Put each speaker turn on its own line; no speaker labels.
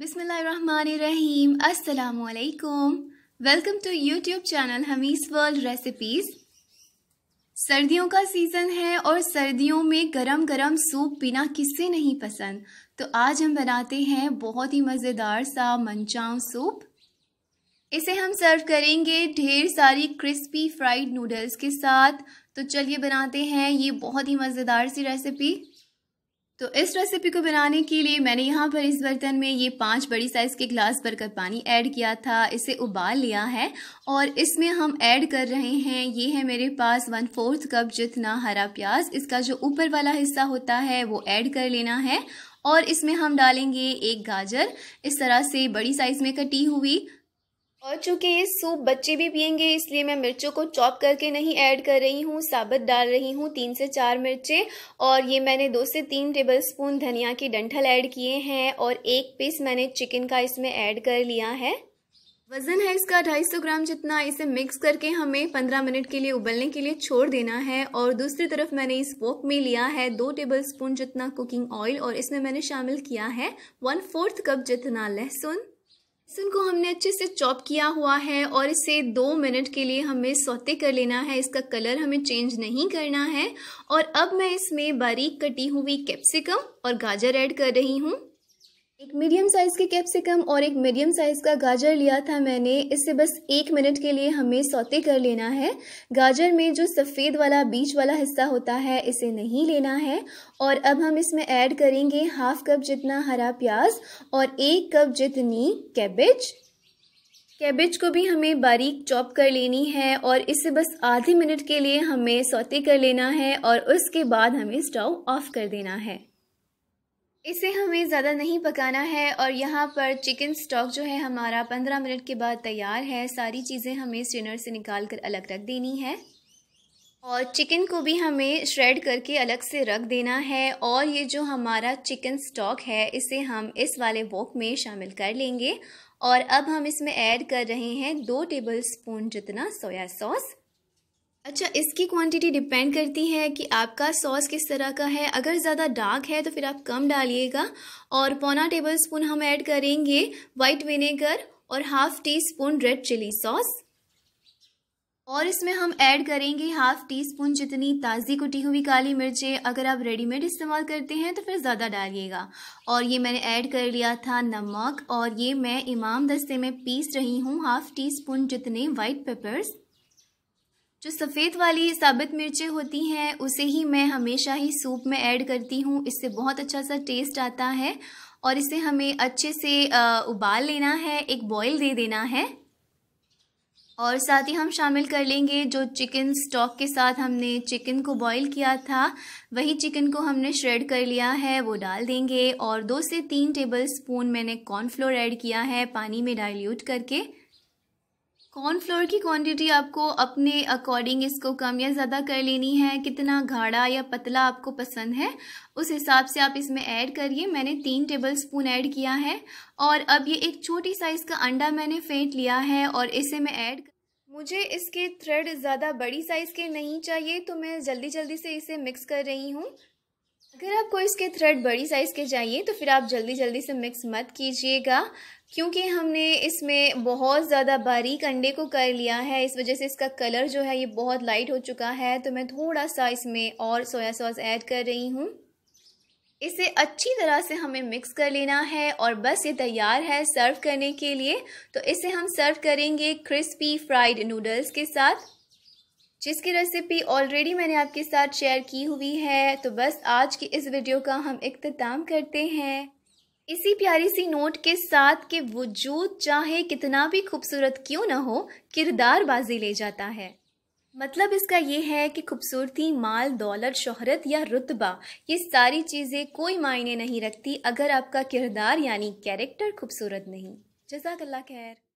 बिसमीम असलकुम welcome to YouTube channel हमीस वर्ल्ड रेसिपीज़ सर्दियों का सीज़न है और सर्दियों में गरम गरम सूप पीना किससे नहीं पसंद तो आज हम बनाते हैं बहुत ही मज़ेदार सा मनचाव सूप इसे हम सर्व करेंगे ढेर सारी क्रिस्पी फ्राइड नूडल्स के साथ तो चलिए बनाते हैं ये बहुत ही मज़ेदार सी रेसिपी तो इस रेसिपी को बनाने के लिए मैंने यहाँ पर इस बर्तन में ये पांच बड़ी साइज़ के ग्लास भर कर पानी ऐड किया था इसे उबाल लिया है और इसमें हम ऐड कर रहे हैं ये है मेरे पास वन फोर्थ कप जितना हरा प्याज इसका जो ऊपर वाला हिस्सा होता है वो ऐड कर लेना है और इसमें हम डालेंगे एक गाजर इस तरह से बड़ी साइज़ में कटी हुई और चूंकि ये सूप बच्चे भी पियेंगे इसलिए मैं मिर्चों को चॉप करके नहीं ऐड कर रही हूँ साबुत डाल रही हूँ तीन से चार मिर्चें और ये मैंने दो से तीन टेबल स्पून धनिया के डंठल ऐड किए हैं और एक पीस मैंने चिकन का इसमें ऐड कर लिया है वज़न है इसका 250 ग्राम जितना इसे मिक्स करके हमें 15 मिनट के लिए उबलने के लिए छोड़ देना है और दूसरी तरफ मैंने इस वॉक में लिया है दो टेबल स्पून जितना कुकिंग ऑयल और इसमें मैंने शामिल किया है वन फोर्थ कप जितना लहसुन लहसुन को हमने अच्छे से चॉप किया हुआ है और इसे दो मिनट के लिए हमें सौते कर लेना है इसका कलर हमें चेंज नहीं करना है और अब मैं इसमें बारीक कटी हुई कैप्सिकम और गाजर ऐड कर रही हूँ एक मीडियम साइज़ के कैप्सिकम और एक मीडियम साइज़ का गाजर लिया था मैंने इसे बस एक मिनट के लिए हमें सौते कर लेना है गाजर में जो सफ़ेद वाला बीच वाला हिस्सा होता है इसे नहीं लेना है और अब हम इसमें ऐड करेंगे हाफ कप जितना हरा प्याज और एक कप जितनी कैबेज कैबेज को भी हमें बारीक चॉप कर लेनी है और इसे बस आधे मिनट के लिए हमें सौते कर लेना है और उसके बाद हमें स्टोव ऑफ कर देना है इसे हमें ज़्यादा नहीं पकाना है और यहाँ पर चिकन स्टॉक जो है हमारा पंद्रह मिनट के बाद तैयार है सारी चीज़ें हमें स्ट्रेनर से निकाल कर अलग रख देनी है और चिकन को भी हमें श्रेड करके अलग से रख देना है और ये जो हमारा चिकन स्टॉक है इसे हम इस वाले वॉक में शामिल कर लेंगे और अब हम इसमें ऐड कर रहे हैं दो टेबल स्पून जितना सोया सॉस अच्छा इसकी क्वांटिटी डिपेंड करती है कि आपका सॉस किस तरह का है अगर ज़्यादा डार्क है तो फिर आप कम डालिएगा और पौना टेबल स्पून हम ऐड करेंगे वाइट विनेगर और half teaspoon red chilli sauce और इसमें हम ऐड करेंगे हाफ टी स्पून जितनी ताज़ी कुटी हुई काली मिर्चें अगर आप रेडीमेड इस्तेमाल करते हैं तो फिर ज़्यादा डालिएगा और ये मैंने ऐड कर लिया था नमक और ये मैं इमाम दस्ते में पीस रही हूँ हाफ टी स्पून जितने वाइट पेपर्स जो सफ़ेद वाली साबित मिर्चें होती हैं उसे ही मैं हमेशा ही सूप में ऐड करती हूँ इससे बहुत अच्छा सा टेस्ट आता है और इसे हमें अच्छे से उबाल लेना है एक बॉईल दे देना है और साथ ही हम शामिल कर लेंगे जो चिकन स्टॉक के साथ हमने चिकन को बॉईल किया था वही चिकन को हमने श्रेड कर लिया है वो डाल देंगे और दो से तीन टेबल स्पून मैंने कॉर्नफ्लोर ऐड किया है पानी में डायल्यूट करके कॉर्नफ्लोर की क्वांटिटी आपको अपने अकॉर्डिंग इसको कम या ज़्यादा कर लेनी है कितना गाढ़ा या पतला आपको पसंद है उस हिसाब से आप इसमें ऐड करिए मैंने तीन टेबल स्पून ऐड किया है और अब ये एक छोटी साइज़ का अंडा मैंने फेंट लिया है और इसे मैं ऐड मुझे इसके थ्रेड ज़्यादा बड़ी साइज़ के नहीं चाहिए तो मैं जल्दी जल्दी से इसे मिक्स कर रही हूँ अगर आपको इसके थ्रेड बड़ी साइज़ के चाहिए तो फिर आप जल्दी जल्दी से मिक्स मत कीजिएगा क्योंकि हमने इसमें बहुत ज़्यादा बारीक अंडे को कर लिया है इस वजह से इसका कलर जो है ये बहुत लाइट हो चुका है तो मैं थोड़ा सा इसमें और सोया सॉस ऐड कर रही हूँ इसे अच्छी तरह से हमें मिक्स कर लेना है और बस ये तैयार है सर्व करने के लिए तो इसे हम सर्व करेंगे क्रिस्पी फ्राइड नूडल्स के साथ जिसकी रेसिपी ऑलरेडी मैंने आपके साथ शेयर की हुई है तो बस आज की इस वीडियो का हम इख्ताम करते हैं इसी प्यारी सी नोट के साथ के वजूद चाहे कितना भी खूबसूरत क्यों ना हो किरदार बाजी ले जाता है मतलब इसका ये है कि खूबसूरती माल दौलत शोहरत या रुतबा ये सारी चीज़ें कोई मायने नहीं रखती अगर आपका किरदार यानी कैरेक्टर खूबसूरत नहीं जजाकल्ला खैर